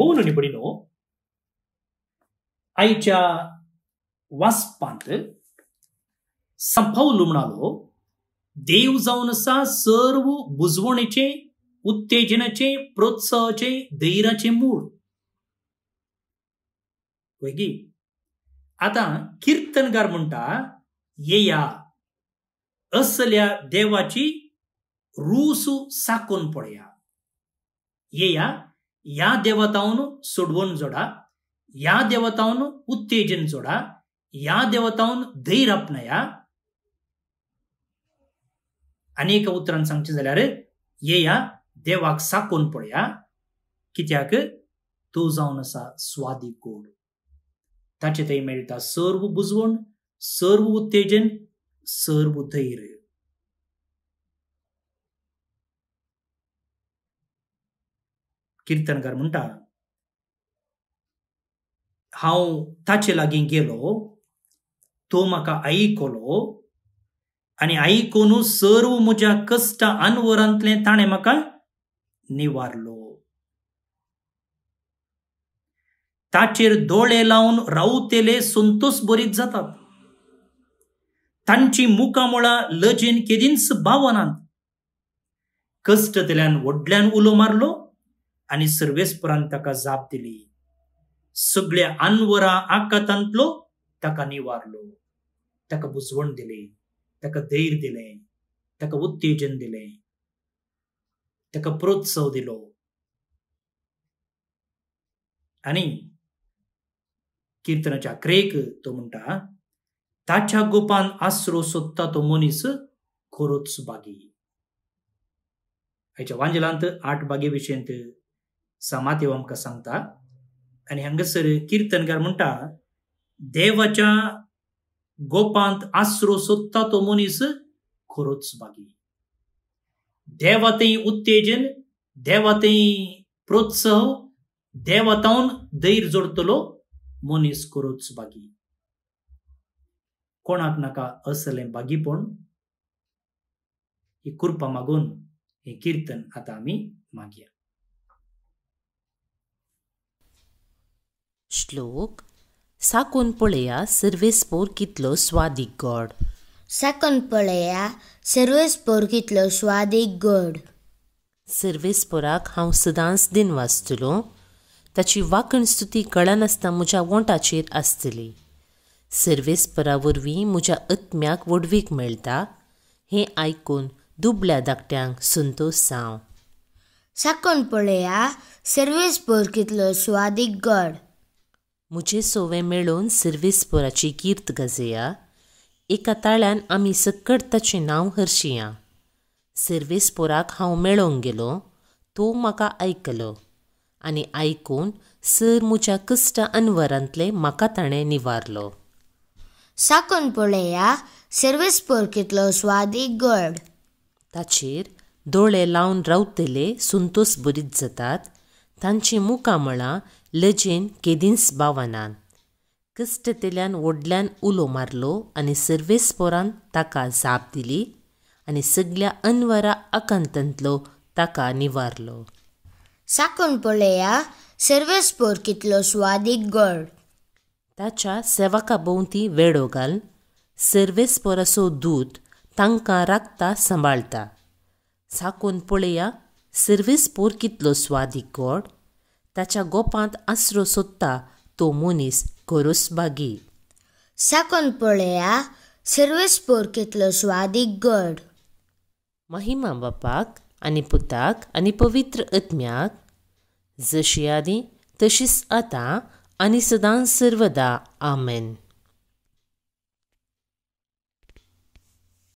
බෝන නිපඩිනෝ අයිචා වස් देव संपवलुमणालो असा सर्व बुजवणीचे उत्तेजनाचे प्रोत्साहाचे धैर्याचे मूळ वेगी आता कीर्तनकार म्हणटा येया असल्या देवाची रूस साकून पडया येया या देवताओं सोडवण जोडा या देवतावन उत्तेजन जोडा या देवतावन धैर्य आपणाया अनेक उतरां सांगचे जाल्यार येया देवाक साकून पळया कित्याक तूं जावन आसा स्वादी गोड ताचे थंय मेळटा सर्व बुजवण सर्व उत्तेजन सर्व धैर्य कीर्तनकार म्हणटा हांव ताचे लागीं गेलो तो म्हाका आईकोलो आनी आईकोनु सर्व म्हज्या कष्ट अनवरांतले ताणें म्हाका निवारलो ताचेर दोळे लावन रावतेले संतोष बरीत जातात तांची मुखां मुळां लजेन केदींच कष्ट दिल्यान व्हडल्यान उलो मारलो అని जाप दिली सगळ्या अनवरा आकातांतलो ताका निवारलो ताका बुजवण दिले ताका धैर्य दिले ताका उत्तेजन दिले ताका प्रोत्सव दिलो आणि कीर्तनाच्या क्रेक तो म्हणटा ताच्या गोपान आसरो सोदता तो मनीस खरोच बागी हाच्या वांजलांत आठ बागे विशयंत समात आमकां सांगता आनी हांगासर किर्तनकार म्हणटा देवाच्या गोपांत आसरो सोदता तो मनीस खरोच बागी देवाते उत्तेजन देवाते प्रोत्साहन प्रोत्साह देवतावन दैर जोडतलो मनीस खरोच बागी कोणाक नाका असलें बागीपण ही कृपा मागून हे कीर्तन आता आमी मागया श्लोक साकून पळया सर्वेस पोर कितलो स्वादीक गड साकून पळया सर्वेस पोर कितलो स्वादीक गड सर्वेस पोराक हांव सदांच दिन वाचतलो ताची वाकण स्तुती कळनासतना म्हज्या वोंटाचेर आसतली सर्वेस परा वरवीं म्हज्या अत्म्याक वडवीक मेळटा हे आयकून दुबल्या धाकट्यांक संतोश सांव साकून पळया सर्वेस पोर कितलो स्वादीक गड म्हजे सोवे मेळोवन सिर्विसपुराची कीर्त गजया एका ताळ्यान आमी सक्कड ताचें नांव हरशिया सिर्विसपुराक हांव मेळोवंक गेलो तो म्हाका आयकलो आनी आयकून सर म्हज्या कश्ट अनवरांतले म्हाका ताणें निवारलो साकून पळया सिर्विसपूर कितलो स्वादी गड ताचेर दोळे लावन रावतले संतोष बरीत जातात मुखां म्हळां लजेन केदिन्स बावनान कश्टतेल्यान व्हडल्यान उलो मारलो आनी सर्वेस्पोरान ताका जाप दिली आनी सगल्या अनवरा आकांतांतलो ताका निवारलो साकून पळया सर्वेस्पोर कितलो स्वादीक गड ताच्या सेवाका भोंवती वेडो घाल सर्वेस्पोराचो दूत तांकां राखता सांबाळटा साकून पळया सर्वीस पोर कितलो स्वादीक गोड ताच्या गोपांत आसरो सोदता तो मनीस गोरोस बागी साकून पळया सर्वीस पोर कितलो स्वादीक गोड महिमा बापाक आनी पुताक आनी पवित्र अत्म्याक जशी आदी तशीच आतां आनी सदांच सर्वदा आमेन